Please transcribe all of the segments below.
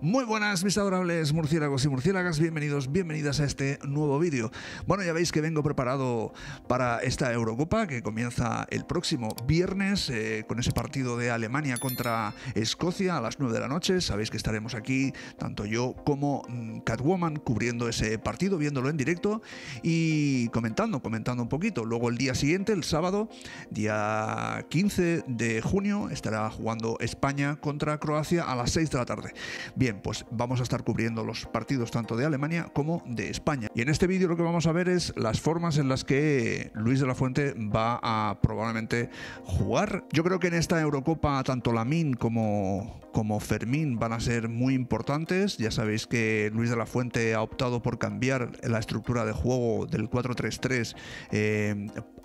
Muy buenas mis adorables murciélagos y murciélagas, bienvenidos, bienvenidas a este nuevo vídeo. Bueno, ya veis que vengo preparado para esta Eurocopa que comienza el próximo viernes eh, con ese partido de Alemania contra Escocia a las 9 de la noche. Sabéis que estaremos aquí, tanto yo como mm, Catwoman, cubriendo ese partido, viéndolo en directo y comentando, comentando un poquito. Luego el día siguiente, el sábado, día 15 de junio, estará jugando España contra Croacia a las 6 de la tarde. Bien, pues vamos a estar cubriendo los partidos tanto de Alemania como de España. Y en este vídeo lo que vamos a ver es las formas en las que Luis de la Fuente va a probablemente jugar. Yo creo que en esta Eurocopa tanto Lamin como, como Fermín van a ser muy importantes. Ya sabéis que Luis de la Fuente ha optado por cambiar la estructura de juego del 4-3-3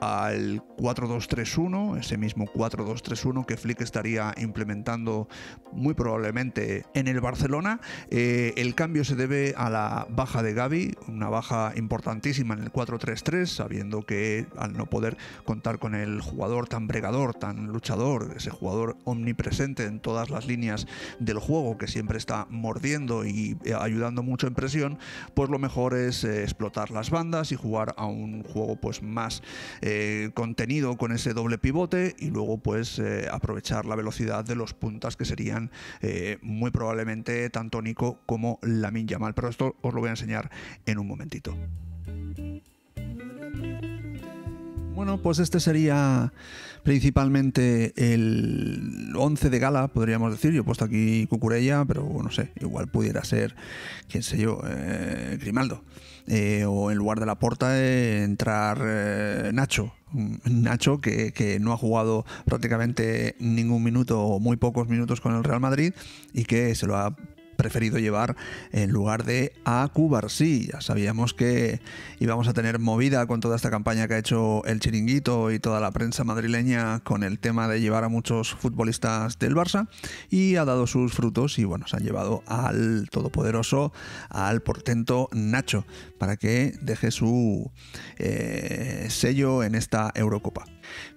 al 1 ese mismo 4-2-3-1 que Flick estaría implementando muy probablemente en el Barcelona. Eh, el cambio se debe a la baja de Gaby, una baja importantísima en el 4-3-3, sabiendo que al no poder contar con el jugador tan bregador, tan luchador, ese jugador omnipresente en todas las líneas del juego que siempre está mordiendo y eh, ayudando mucho en presión, pues lo mejor es eh, explotar las bandas y jugar a un juego pues más eh, contenido con ese doble pivote y luego pues eh, aprovechar la velocidad de los puntas que serían eh, muy probablemente tanto Nico como la Yamal. Pero esto os lo voy a enseñar en un momentito. Bueno, pues este sería principalmente el 11 de gala, podríamos decir. Yo he puesto aquí Cucurella, pero no sé, igual pudiera ser, quién sé yo, eh, Grimaldo. Eh, o en lugar de la puerta eh, entrar Nacho. Nacho, que, que, no ha jugado prácticamente ningún minuto o muy pocos minutos con el Real Madrid y que se lo ha preferido llevar en lugar de a sí, Ya sabíamos que íbamos a tener movida con toda esta campaña que ha hecho el chiringuito y toda la prensa madrileña con el tema de llevar a muchos futbolistas del Barça y ha dado sus frutos y bueno, se han llevado al todopoderoso, al portento Nacho, para que deje su eh, sello en esta Eurocopa.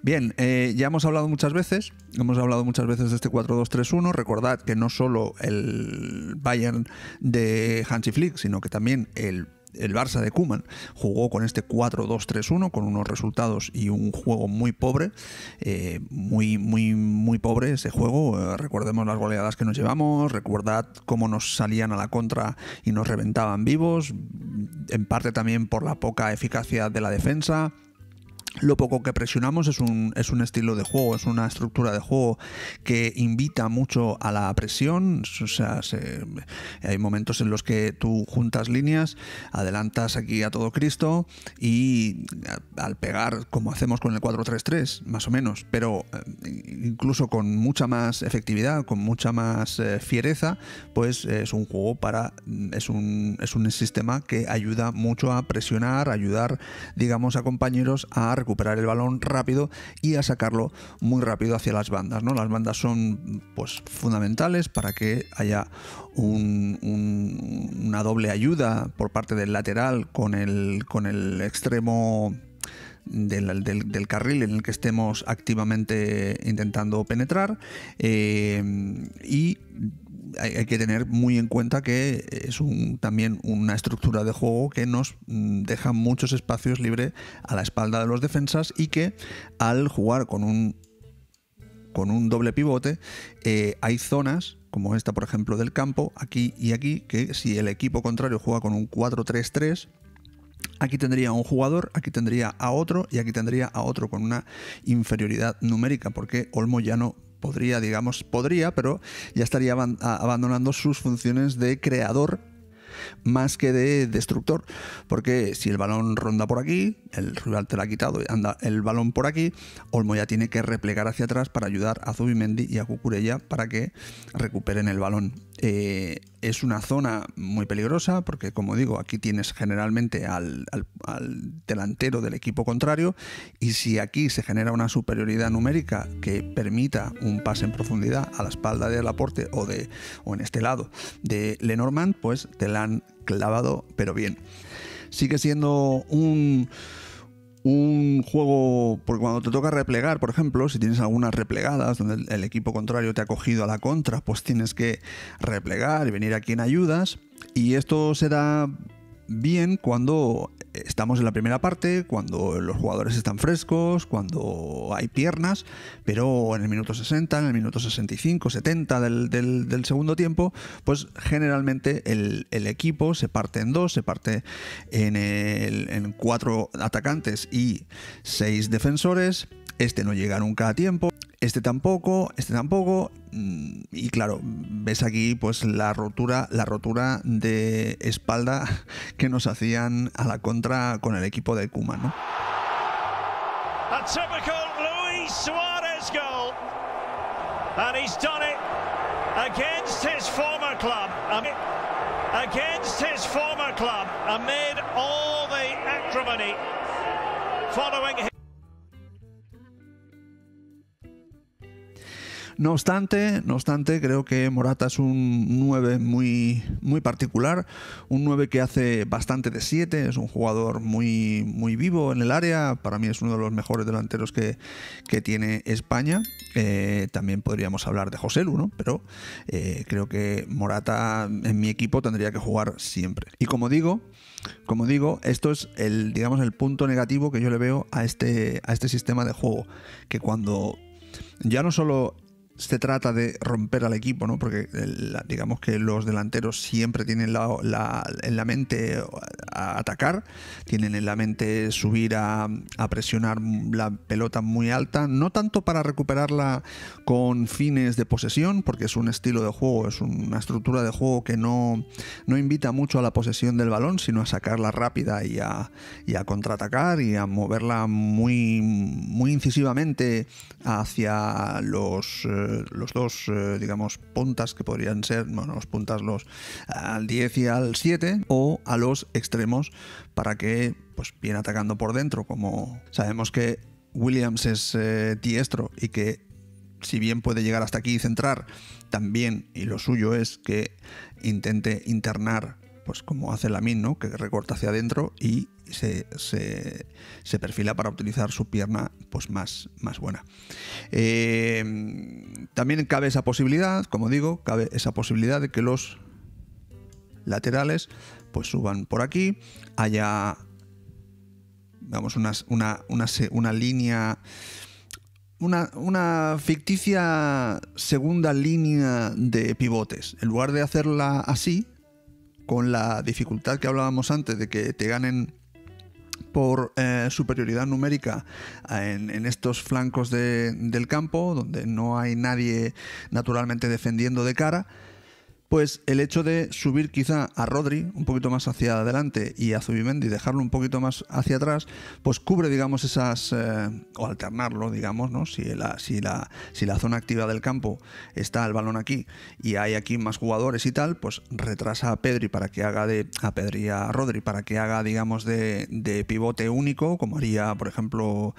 Bien, eh, ya hemos hablado muchas veces, hemos hablado muchas veces de este 4-2-3-1. Recordad que no solo el Bayern de Hansi Flick, sino que también el el Barça de Kuman jugó con este 4-2-3-1 con unos resultados y un juego muy pobre, eh, muy, muy, muy pobre ese juego. Eh, recordemos las goleadas que nos llevamos, recordad cómo nos salían a la contra y nos reventaban vivos, en parte también por la poca eficacia de la defensa lo poco que presionamos es un, es un estilo de juego, es una estructura de juego que invita mucho a la presión. O sea, hay momentos en los que tú juntas líneas, adelantas aquí a todo Cristo y al pegar, como hacemos con el 4-3-3, más o menos, pero eh, incluso con mucha más efectividad, con mucha más eh, fiereza, pues es un juego para. Es un, es un sistema que ayuda mucho a presionar, ayudar, digamos, a compañeros a recuperar el balón rápido y a sacarlo muy rápido hacia las bandas. ¿no? Las bandas son pues, fundamentales para que haya una doble ayuda por parte del lateral con el, con el extremo del, del, carril en el que estemos activamente intentando penetrar eh, y hay, que tener muy en cuenta que es también una estructura de juego que nos mm, deja muchos espacios libres a la espalda de los defensas y que al jugar con un, con un doble pivote eh, hay zonas como esta por ejemplo del campo, aquí y aquí, que si el equipo contrario juega con un 4-3-3, Aquí tendría un jugador, aquí tendría a otro y aquí tendría a otro con una inferioridad numérica, porque Olmo ya no podría, digamos, podría, pero ya estaría abandonando sus funciones de creador más que de destructor, porque si el balón ronda por aquí, el Rural te lo ha quitado y anda el balón por aquí, Olmo ya tiene que replegar hacia atrás para ayudar a Zubimendi y a Cucurella para que recuperen el balón. Eh, es una zona muy peligrosa porque, como digo, aquí tienes generalmente al, delantero del equipo contrario y si aquí se genera una superioridad numérica que permita un pase en profundidad a la espalda del aporte o, de, o en este lado de Lenormand, pues te la han clavado, pero bien. Sigue siendo un un juego, porque cuando te toca replegar, por ejemplo, si tienes algunas replegadas donde el, equipo contrario te ha cogido a la contra, pues tienes que replegar y venir a quien ayudas. Y esto se da bien cuando estamos en la primera parte, cuando los jugadores están frescos, cuando hay piernas, pero en el minuto 60, en el minuto 65, 70 del, segundo tiempo, pues generalmente el, equipo se parte en dos, se parte en cuatro atacantes y seis defensores este no llega nunca a tiempo, este tampoco, este tampoco. Mm, y claro, ves aquí pues la rotura, la rotura de espalda que nos hacían a la contra con el equipo de Kuma, ¿no? A typical Luis Suárez goal. And he's done it against his former club. Against his former club amid all the acrimony following him. No obstante, no obstante, creo que Morata es un 9 muy, muy particular, un 9 que hace bastante de 7, es un jugador muy, muy vivo en el área, para mí es uno de los mejores delanteros que, tiene España. Eh, también podríamos hablar de José Lu, pero eh, creo que Morata en mi equipo tendría que jugar siempre. Y como digo, como digo, esto es el, digamos, el punto negativo que yo le veo a este, a este sistema de juego, que cuando ya no solo se trata de romper al equipo, ¿no? Porque digamos que los delanteros siempre tienen en la mente atacar, tienen en la mente subir a, presionar la pelota muy alta, no tanto para recuperarla con fines de posesión, porque es un estilo de juego, es una estructura de juego que no, no invita mucho a la posesión del balón, sino a sacarla rápida y a, contraatacar y a moverla muy, muy incisivamente hacia los... Eh, eh, los dos, eh, digamos, puntas que podrían ser, bueno, los puntas los al 10 y al 7 o a los extremos para que, pues, bien atacando por dentro, como sabemos que Williams es eh, diestro y que si bien puede llegar hasta aquí y centrar, también, y lo suyo es que intente internar pues como hace la ¿no? que recorta hacia adentro y se, perfila para utilizar su pierna pues más, más buena. Eh, también cabe esa posibilidad, como digo, cabe esa posibilidad de que los laterales pues suban por aquí, haya vamos, una, línea... Una, una, ficticia segunda línea de pivotes. En lugar de hacerla así, con la dificultad que hablábamos antes de que te ganen por eh, superioridad numérica en, estos flancos del campo, donde no hay nadie naturalmente defendiendo de cara, pues el hecho de subir quizá a Rodri un poquito más hacia adelante y a Zubimendi dejarlo un poquito más hacia atrás, pues cubre, digamos, esas, eh, o alternarlo, digamos, ¿no? Si la, si, la, si la zona activa del campo está el balón aquí y hay aquí más jugadores y tal, pues retrasa a Pedri para que haga de, a Pedri a Rodri para que haga, digamos, de, de pivote único, como haría, por ejemplo,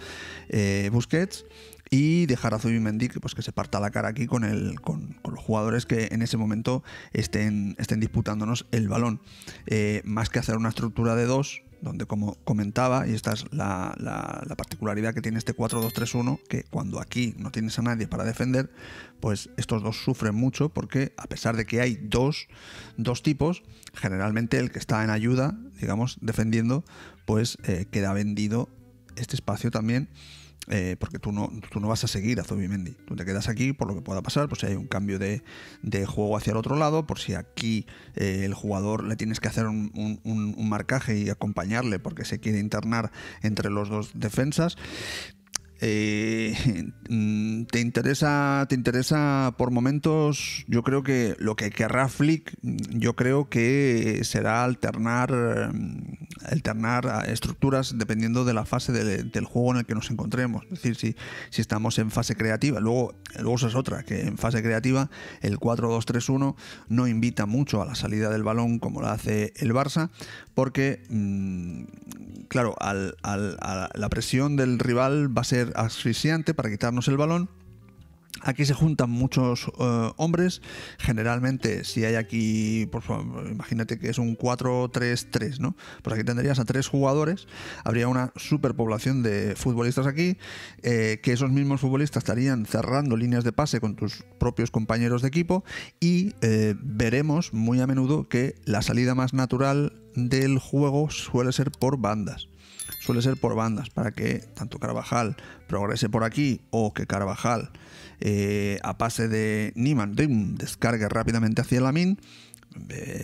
eh, Busquets y dejar a Zubimendi pues, que se parta la cara aquí con, con, los jugadores que en ese momento estén, estén disputándonos el balón. Eh, más que hacer una estructura de dos, donde como comentaba, y esta es la, particularidad que tiene este 4-2-3-1, que cuando aquí no tienes a nadie para defender, pues estos dos sufren mucho porque a pesar de que hay dos, tipos, generalmente el que está en ayuda, digamos, defendiendo, pues eh, queda vendido este espacio también eh, porque tú no, tú no vas a seguir a Zubimendi. Tú te quedas aquí por lo que pueda pasar, por si hay un cambio de, juego hacia el otro lado, por si aquí eh, el jugador le tienes que hacer un, un, marcaje y acompañarle porque se quiere internar entre los dos defensas. Eh, mm, te interesa, te interesa por momentos. Yo creo que lo que querrá Flick, mm, yo creo que será alternar, mm, alternar estructuras dependiendo de la fase del juego en el que nos encontremos. Es decir, si, estamos en fase creativa, luego, luego esa es otra, que en fase creativa el 4-2-3-1 no invita mucho a la salida del balón como lo hace el Barça, porque, claro, a la presión del rival va a ser asfixiante para quitarnos el balón. Aquí se juntan muchos eh, hombres. Generalmente, si hay aquí, por favor, imagínate que es un 4-3-3, ¿no? Pues aquí tendrías a tres jugadores. Habría una superpoblación de futbolistas aquí, eh, que esos mismos futbolistas estarían cerrando líneas de pase con tus propios compañeros de equipo. Y eh, veremos muy a menudo que la salida más natural del juego suele ser por bandas suele ser por bandas, para que tanto Carvajal progrese por aquí o que Carvajal eh, a pase de Niman descargue rápidamente hacia Lamin.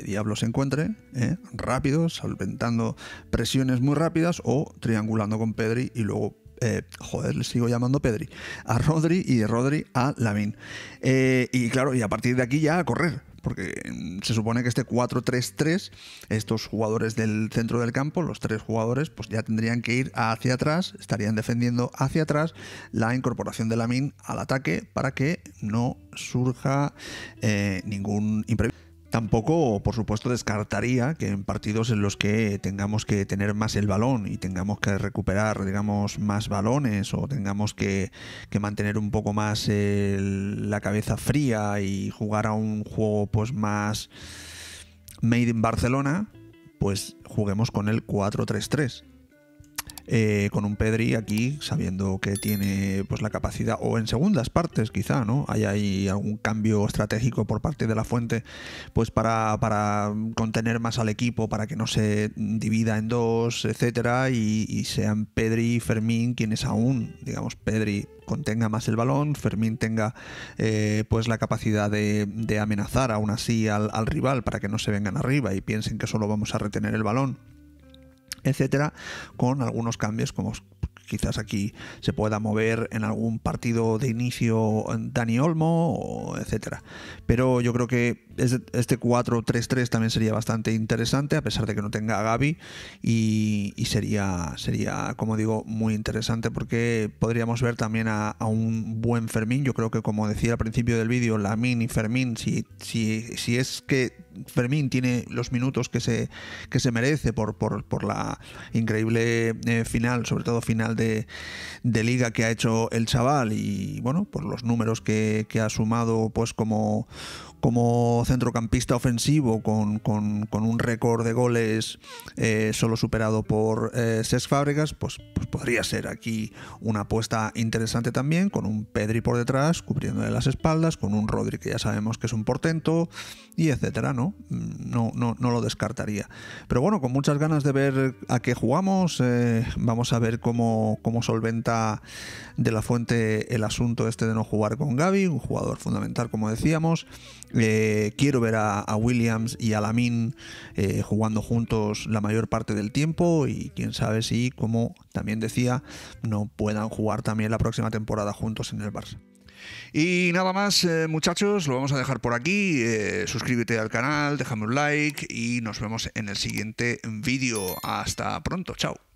Diablo se encuentre eh, rápido, solventando presiones muy rápidas o triangulando con Pedri y luego eh, joder, le sigo llamando Pedri, a Rodri y de Rodri a Lamin. y claro, y a partir de aquí ya a correr, porque mm, se supone que este 4-3-3, estos jugadores del centro del campo, los tres jugadores, pues ya tendrían que ir hacia atrás, estarían defendiendo hacia atrás la incorporación de Lamin al ataque para que no surja eh, ningún imprevisto. Tampoco, por supuesto, descartaría que en partidos en los que tengamos que tener más el balón y tengamos que recuperar, digamos, más balones o tengamos que, mantener un poco más la cabeza fría y jugar a un juego pues más made in Barcelona, pues juguemos con el 4-3-3 eh, con un Pedri aquí, sabiendo que tiene pues la capacidad, o en segundas partes quizá, ¿no? Hay ahí algún cambio estratégico por parte de la fuente, pues para, para contener más al equipo, para que no se divida en dos, etcétera, y, sean Pedri y Fermín quienes aún, digamos, Pedri contenga más el balón, Fermín tenga eh, pues la capacidad de, amenazar aún así al rival para que no se vengan arriba y piensen que solo vamos a retener el balón etcétera, con algunos cambios como quizás aquí se pueda mover en algún partido de inicio Dani Olmo, etcétera. Pero yo creo que este 4-3-3 también sería bastante interesante, a pesar de que no tenga a Gaby, y, sería, sería, como digo, muy interesante porque podríamos ver también a, un buen Fermín. Yo creo que, como decía al principio del vídeo, Lamin y Fermín, si, si, si es que Fermín tiene los minutos que se, que se merece por, la increíble eh, final, sobre todo final de, liga que ha hecho el chaval y bueno, por los números que, que ha sumado pues como, como centrocampista ofensivo con, un récord de goles eh, solo superado por eh, Cesc Fábregas, pues, pues, podría ser aquí una apuesta interesante también, con un Pedri por detrás, cubriéndole las espaldas, con un Rodri que ya sabemos que es un portento, y etcétera, ¿no? No, no, lo descartaría. Pero bueno, con muchas ganas de ver a qué jugamos, eh, vamos a ver cómo, cómo solventa de la fuente el asunto este de no jugar con Gaby, un jugador fundamental, como decíamos eh, quiero ver a, Williams y a Lamin eh, jugando juntos la mayor parte del tiempo y quién sabe si, como también decía, no puedan jugar también la próxima temporada juntos en el Barça. Y nada más, eh, muchachos, lo vamos a dejar por aquí. suscríbete al canal, déjame un like y nos vemos en el siguiente vídeo. Hasta pronto, chao.